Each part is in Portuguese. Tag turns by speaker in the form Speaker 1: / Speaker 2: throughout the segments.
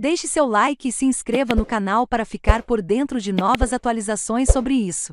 Speaker 1: Deixe seu like e se inscreva no canal para ficar por dentro de novas atualizações sobre isso.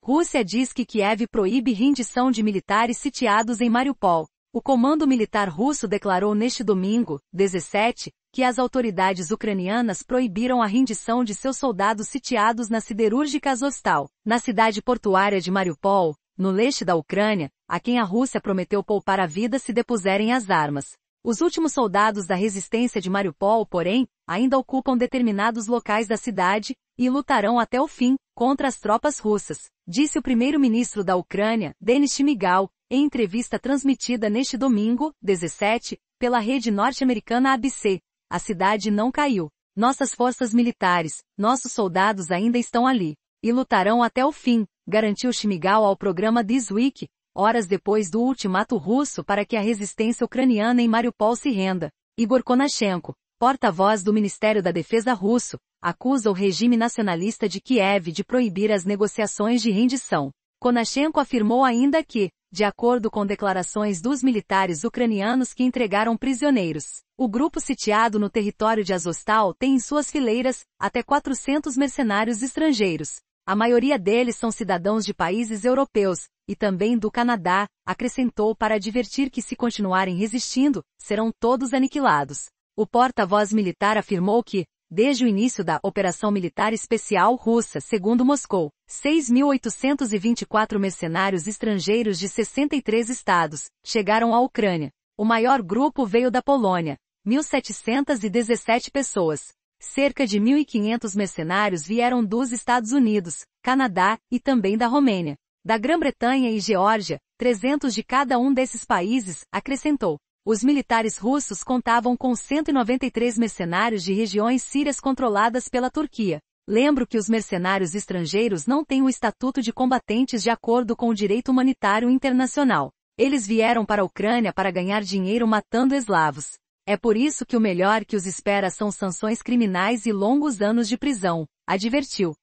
Speaker 1: Rússia diz que Kiev proíbe rendição de militares sitiados em Mariupol. O Comando Militar Russo declarou neste domingo, 17, que as autoridades ucranianas proibiram a rendição de seus soldados sitiados na siderúrgica Zostal, na cidade portuária de Mariupol, no leste da Ucrânia, a quem a Rússia prometeu poupar a vida se depuserem as armas. Os últimos soldados da resistência de Mariupol, porém, ainda ocupam determinados locais da cidade e lutarão até o fim contra as tropas russas, disse o primeiro-ministro da Ucrânia, Denis Shmigal, em entrevista transmitida neste domingo, 17, pela rede norte-americana ABC. A cidade não caiu. Nossas forças militares, nossos soldados ainda estão ali e lutarão até o fim, garantiu Shmigal ao programa This Week, horas depois do ultimato russo para que a resistência ucraniana em Mariupol se renda. Igor Konashenko, porta-voz do Ministério da Defesa russo, acusa o regime nacionalista de Kiev de proibir as negociações de rendição. Konashenko afirmou ainda que, de acordo com declarações dos militares ucranianos que entregaram prisioneiros, o grupo sitiado no território de Azostal tem em suas fileiras até 400 mercenários estrangeiros. A maioria deles são cidadãos de países europeus, e também do Canadá, acrescentou para advertir que se continuarem resistindo, serão todos aniquilados. O porta-voz militar afirmou que, desde o início da Operação Militar Especial Russa segundo Moscou, 6.824 mercenários estrangeiros de 63 estados chegaram à Ucrânia. O maior grupo veio da Polônia, 1.717 pessoas. Cerca de 1.500 mercenários vieram dos Estados Unidos, Canadá e também da Romênia da Grã-Bretanha e Geórgia, 300 de cada um desses países, acrescentou. Os militares russos contavam com 193 mercenários de regiões sírias controladas pela Turquia. Lembro que os mercenários estrangeiros não têm o estatuto de combatentes de acordo com o direito humanitário internacional. Eles vieram para a Ucrânia para ganhar dinheiro matando eslavos. É por isso que o melhor que os espera são sanções criminais e longos anos de prisão, advertiu.